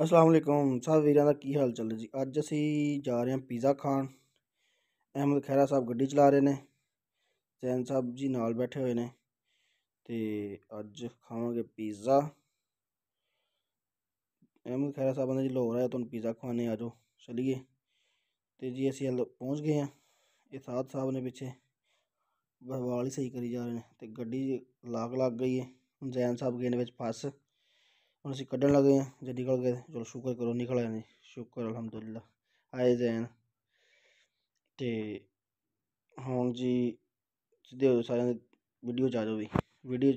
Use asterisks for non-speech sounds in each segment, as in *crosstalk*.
असलम सब वीर का की हाल चल जी अज असी जा रहे हैं पीज़ा खाण अहमद खैरा साहब ग्डी चला रहे हैं जैन साहब जी नाल बैठे हुए हैं तो अज खावे पीज़ा अहमद खैरा साहब कहते जी लाहौर आया तुम पीज़ा खवाने आ जाओ चलीए तो जी असं हल पहुँच गए हैं ये साध साहब ने पिछे बवाल ही सही करी जा रहे हैं तो ग्डी लाग लाग गई है जैन साहब गए फस हम अस क्ढन लग गए जो निकल गए चलो शुक्र करो निकल गया शुक्र अलहमदुल्ला आए जैन तो हम जी सीधे हो सारे वीडियो आ जाओ भी वीडियो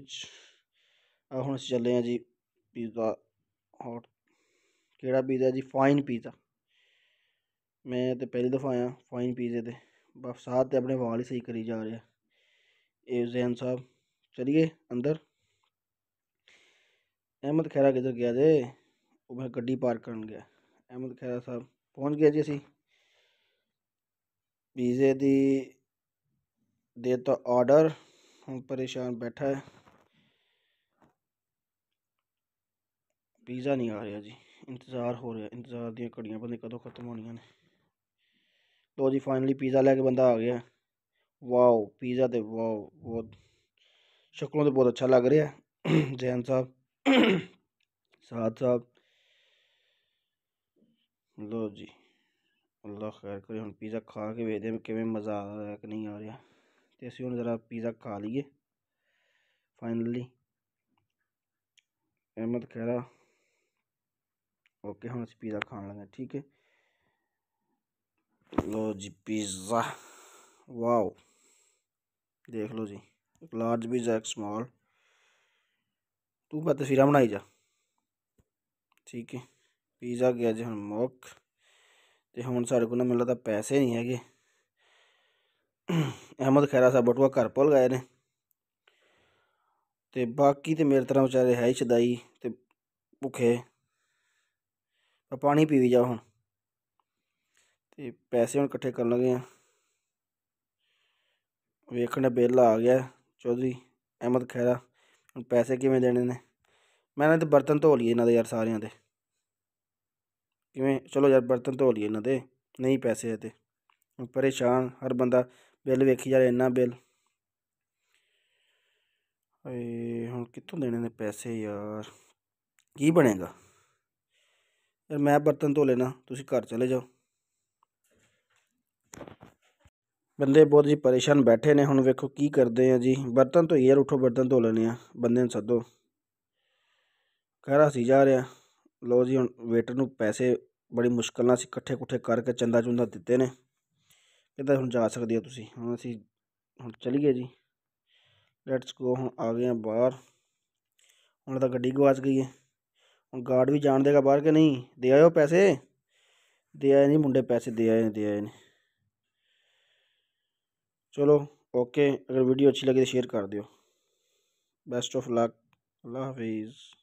हूँ अस चले जी पिज्ज़ा हॉट कि पिज्ज़ा जी फाइन पीज़ा मैं तो पहली दफा आया फाइन पिज्जे से बस साहब अपने वाल ही सही करी जा रहे हैं ए जैन साहब चलिए अंदर अहमद खैरा किधर गया ਜੇ मैं ਮੈਂ पार्क कर गया अहमद ਅਹਿਮਦ साहब ਸਾਹਿਬ गया जी असी ਅਸੀਂ ਵੀਜ਼ੇ ਦੀ देता ऑर्डर हम परेशान बैठा है पीज़ा नहीं आ रहा जी इंतज़ार हो रहा इंतज़ार दियाँ घड़ियाँ पता कदों खत्म होनिया ने लो जी फाइनली पिज़्ज़ा लैके बंदा आ गया वाओ पिज़्ज़ा तो वाओ बहुत शक्लों तो बहुत अच्छा लग रहा है *clears throat* जैन साहब *clears throat* साथ साथ लो जी अल्लाह खैर करे हम पिज़्ज़ा खा के वे में किमें मज़ा आ रहा है कि नहीं आ रहा तो असी हूँ जरा पिज़्ज़ा खा लीए फाइनली अहमद खैरा ओके हम अस पिज़्ज़ा खान लगे ठीक है लो जी पिज़्ज़ा वाओ देख लो जी लार्ज पिज़्ज़ा एक स्मॉल ਤੂੰ ਬਸ ਤਸਵੀਰਾਂ ਬਣਾਈ ਜਾ ਠੀਕ ਹੈ ਪੀਜ਼ਾ ਗਿਆ ਜੀ ਹੁਣ ਮੁੱਖ ਤੇ ਹੁਣ ਸਾਡੇ ਕੋਲ ਨਾ ਮਿਲਦਾ ਪੈਸੇ ਨਹੀਂ ਹੈਗੇ ਅਹਿਮਦ ਖੈਰਾ ਸਾਹਿਬ ਬਟੂਆ ਘਰ ਪੁੱਲ ਗਏ ਨੇ ਤੇ ਬਾਕੀ ਤੇ ਮੇਰੇ ਤਰ੍ਹਾਂ ਵਿਚਾਰੇ ਹੈ ਛਦਾਈ ਤੇ ਭੁੱਖੇ ਪਾਣੀ ਪੀਵੀ ਜਾ ਹੁਣ ਤੇ ਪੈਸੇ ਹੁਣ ਇਕੱਠੇ ਕਰਨ ਲੱਗੇ ਆ ਵੇਖਣ ਬਿੱਲ ਆ ਗਿਆ ਚੌਧਰੀ ਅਹਿਮਦ ਖੈਰਾ ਹੁਣ ਪੈਸੇ ਕਿਵੇਂ ਦੇਣੇ ਨੇ ਮੈਂ ਨਾ ਤੇ ਬਰਤਨ ਧੋ ਲਈਏ ਇਹਨਾਂ ਦੇ ਯਾਰ ਸਾਰਿਆਂ ਦੇ ਕਿਵੇਂ ਚਲੋ ਯਾਰ ਬਰਤਨ ਧੋ ਲਈਏ ਇਹਨਾਂ ਦੇ ਨਹੀਂ ਪੈਸੇ ਹੈ ਤੇ ਪਰੇਸ਼ਾਨ ਹਰ ਬੰਦਾ ਬਿੱਲ ਵੇਖੀ ਜਾ ਰਿਹਾ ਇੰਨਾ ਬਿੱਲ ਏ ਹੁਣ ਕਿੱਥੋਂ ਦੇਣੇ ਨੇ ਪੈਸੇ ਯਾਰ ਕੀ ਬਣੇਗਾ ਯਾਰ ਮੈਂ ਬਰਤਨ ਧੋ ਲੈਣਾ ਤੁਸੀਂ ਘਰ ਚਲੇ ਜਾਓ ਬੰਦੇ ਬਹੁਤ ਜੀ ਪਰੇਸ਼ਾਨ ਬੈਠੇ ਨੇ ਹੁਣ ਵੇਖੋ ਕੀ ਕਰਦੇ ਆ ਜੀ ਬਰਤਨ ਤੋਂ ਯਾਰ ਉਠੋ ਬਰਤਨ ਧੋ ਲੈਣੇ ਆ ਬੰਦੇ ਨੂੰ ਸੱਦੋ ਕਹਿਰਾ ਸੀ ਜਾ ਰਿਹਾ ਲੋ ਜੀ ਹੁਣ ਵੇਟਰ ਨੂੰ ਪੈਸੇ ਬੜੀ ਮੁਸ਼ਕਲ ਨਾਲ ਅਸੀਂ ਇਕੱਠੇ ਕੁੱਠੇ ਕਰਕੇ ਚੰਦਾ ਚੁੰਦਾ ਦਿੱਤੇ ਨੇ ਕਿਦਾਂ ਹੁਣ ਜਾ ਸਕਦੇ ਹੋ ਤੁਸੀਂ ਹੁਣ ਅਸੀਂ ਹੁਣ ਚਲੀਏ ਜੀ ਲੈਟਸ ਗੋ ਹੁਣ ਆ ਗਏ ਆ ਬਾਹਰ ਹੁਣ ਤਾਂ ਗੱਡੀ ਗਵਾਚ ਗਈ ਹੈ ਹੁਣ ਗਾਰਡ ਵੀ ਜਾਣ ਦੇਗਾ ਬਾਹਰ ਕਿ ਨਹੀਂ ਦੇ ਆਇਓ ਪੈਸੇ ਦੇ ਆਏ ਨਹੀਂ ਮੁੰਡੇ ਪੈਸੇ ਦੇ ਆਏ ਨੇ ਦੇ ਆਏ ਨੇ चलो ओके अगर वीडियो अच्छी लगी तो शेयर कर दियो बेस्ट ऑफ लक अल्लाह हाफिज़